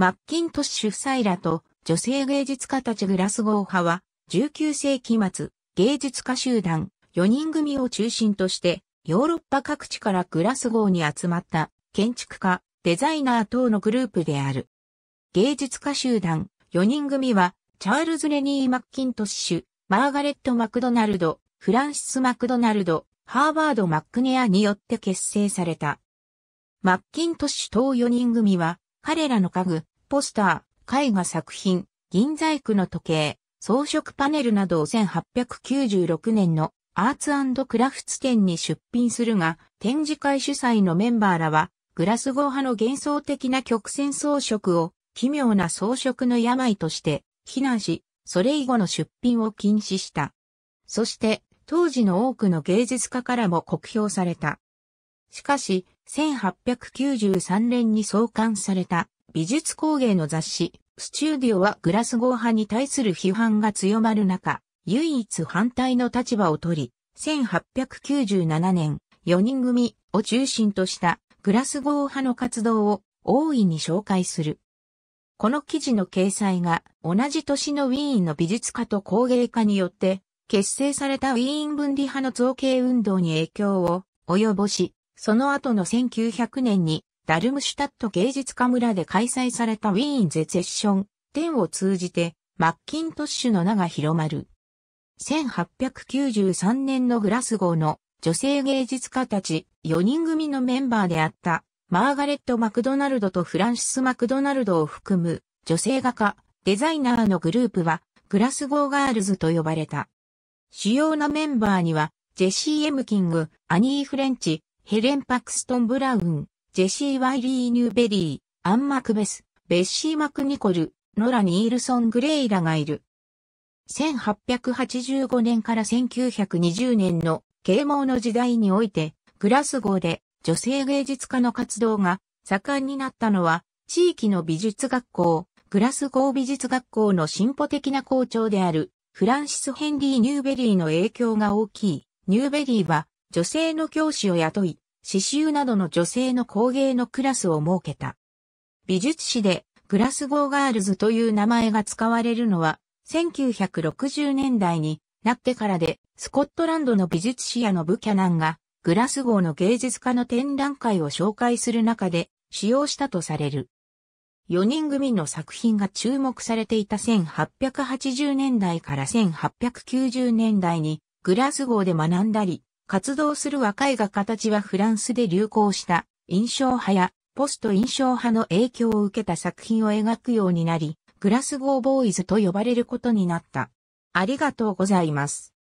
マッキントッシュ夫妻らと女性芸術家たちグラスゴー派は、19世紀末、芸術家集団4人組を中心として、ヨーロッパ各地からグラスゴーに集まった建築家、デザイナー等のグループである。芸術家集団4人組は、チャールズ・レニー・マッキントッシュ、マーガレット・マクドナルド、フランシス・マクドナルド、ハーバード・マックネアによって結成された。マッキントッシュ等4人組は、彼らの家具、ポスター、絵画作品、銀細工の時計、装飾パネルなどを1896年のアーツクラフツ展に出品するが、展示会主催のメンバーらは、グラスゴー派の幻想的な曲線装飾を奇妙な装飾の病として非難し、それ以後の出品を禁止した。そして、当時の多くの芸術家からも酷評された。しかし、1893年に創刊された美術工芸の雑誌、スチューディオはグラスゴー派に対する批判が強まる中、唯一反対の立場を取り、1897年、4人組を中心としたグラスゴー派の活動を大いに紹介する。この記事の掲載が同じ年のウィーンの美術家と工芸家によって結成されたウィーン分離派の造形運動に影響を及ぼし、その後の1900年にダルムシュタット芸術家村で開催されたウィーンゼセッション展を通じて、マッキントッシュの名が広まる。1893年のグラスゴーの女性芸術家たち4人組のメンバーであったマーガレット・マクドナルドとフランシス・マクドナルドを含む女性画家、デザイナーのグループはグラスゴーガールズと呼ばれた。主要なメンバーにはジェシー・エムキング、アニー・フレンチ、ヘレン・パクストン・ブラウン、ジェシー・ワイリー・ニューベリー、アン・マクベス、ベッシー・マクニコル、ノラ・ニールソン・グレイラがいる。1885年から1920年の啓蒙の時代において、グラスゴーで女性芸術家の活動が盛んになったのは、地域の美術学校、グラスゴー美術学校の進歩的な校長である、フランシス・ヘンリー・ニューベリーの影響が大きい。ニューベリーは女性の教師を雇い、刺繍などの女性の工芸のクラスを設けた。美術史でグラスゴーガールズという名前が使われるのは、1960年代になってからで、スコットランドの美術史屋のブキャナンが、グラスゴーの芸術家の展覧会を紹介する中で使用したとされる。4人組の作品が注目されていた1880年代から1890年代にグラスゴーで学んだり、活動する若いが形はフランスで流行した印象派やポスト印象派の影響を受けた作品を描くようになり、グラスゴーボーイズと呼ばれることになった。ありがとうございます。